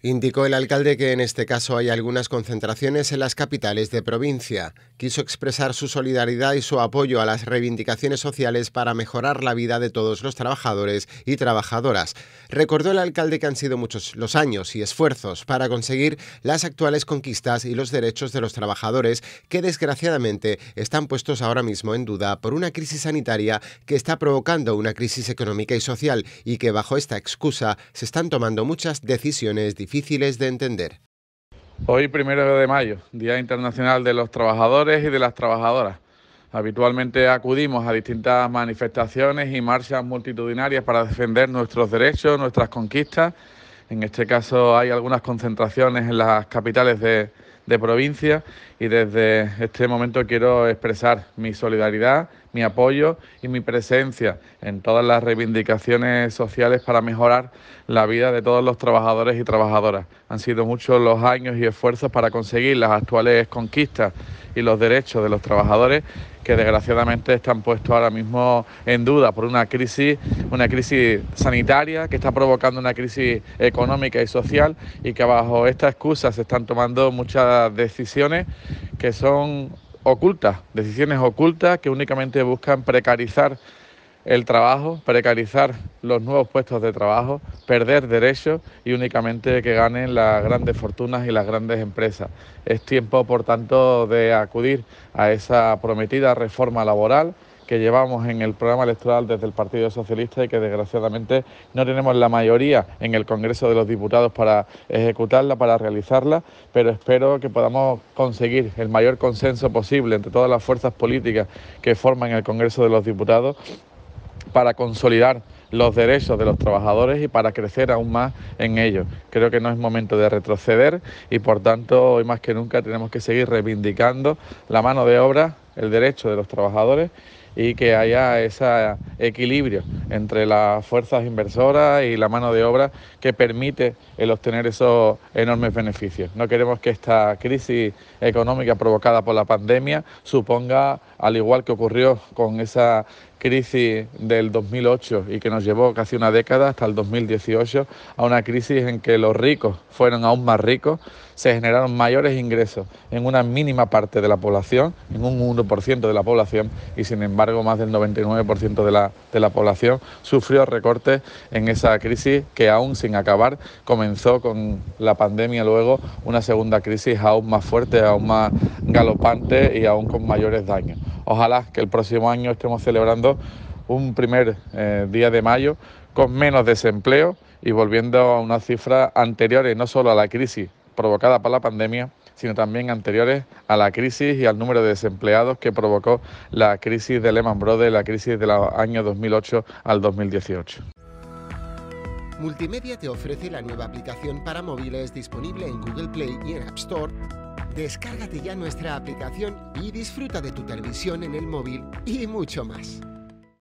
Indicó el alcalde que en este caso hay algunas concentraciones en las capitales de provincia. Quiso expresar su solidaridad y su apoyo a las reivindicaciones sociales para mejorar la vida de todos los trabajadores y trabajadoras. Recordó el alcalde que han sido muchos los años y esfuerzos para conseguir las actuales conquistas y los derechos de los trabajadores que desgraciadamente están puestos ahora mismo en duda por una crisis sanitaria que está provocando una crisis económica y social y que bajo esta excusa se están tomando muchas decisiones difíciles difíciles de entender. Hoy, primero de mayo, Día Internacional de los Trabajadores y de las Trabajadoras. Habitualmente acudimos a distintas manifestaciones y marchas multitudinarias para defender nuestros derechos, nuestras conquistas. En este caso hay algunas concentraciones en las capitales de, de provincia y desde este momento quiero expresar mi solidaridad, mi apoyo y mi presencia en todas las reivindicaciones sociales para mejorar la vida de todos los trabajadores y trabajadoras. Han sido muchos los años y esfuerzos para conseguir las actuales conquistas y los derechos de los trabajadores que desgraciadamente están puestos ahora mismo en duda por una crisis, una crisis sanitaria que está provocando una crisis económica y social y que bajo esta excusa se están tomando muchas decisiones que son ocultas, decisiones ocultas que únicamente buscan precarizar el trabajo, precarizar los nuevos puestos de trabajo, perder derechos y únicamente que ganen las grandes fortunas y las grandes empresas. Es tiempo, por tanto, de acudir a esa prometida reforma laboral que llevamos en el programa electoral desde el Partido Socialista y que desgraciadamente no tenemos la mayoría en el Congreso de los Diputados para ejecutarla, para realizarla, pero espero que podamos conseguir el mayor consenso posible entre todas las fuerzas políticas que forman el Congreso de los Diputados para consolidar los derechos de los trabajadores y para crecer aún más en ellos. Creo que no es momento de retroceder y por tanto hoy más que nunca tenemos que seguir reivindicando la mano de obra el derecho de los trabajadores y que haya ese equilibrio entre las fuerzas inversoras y la mano de obra que permite el obtener esos enormes beneficios. No queremos que esta crisis económica provocada por la pandemia suponga, al igual que ocurrió con esa crisis del 2008 y que nos llevó casi una década hasta el 2018 a una crisis en que los ricos fueron aún más ricos, se generaron mayores ingresos en una mínima parte de la población, en un ciento de la población y sin embargo más del 99% de la, de la población sufrió recortes en esa crisis que aún sin acabar comenzó con la pandemia luego una segunda crisis aún más fuerte, aún más galopante y aún con mayores daños. Ojalá que el próximo año estemos celebrando un primer eh, día de mayo con menos desempleo y volviendo a unas cifras anteriores, no solo a la crisis provocada por la pandemia, sino también anteriores a la crisis y al número de desempleados que provocó la crisis de Lehman Brothers, la crisis de los años 2008 al 2018. Multimedia te ofrece la nueva aplicación para móviles disponible en Google Play y en App Store. Descárgate ya nuestra aplicación y disfruta de tu televisión en el móvil y mucho más.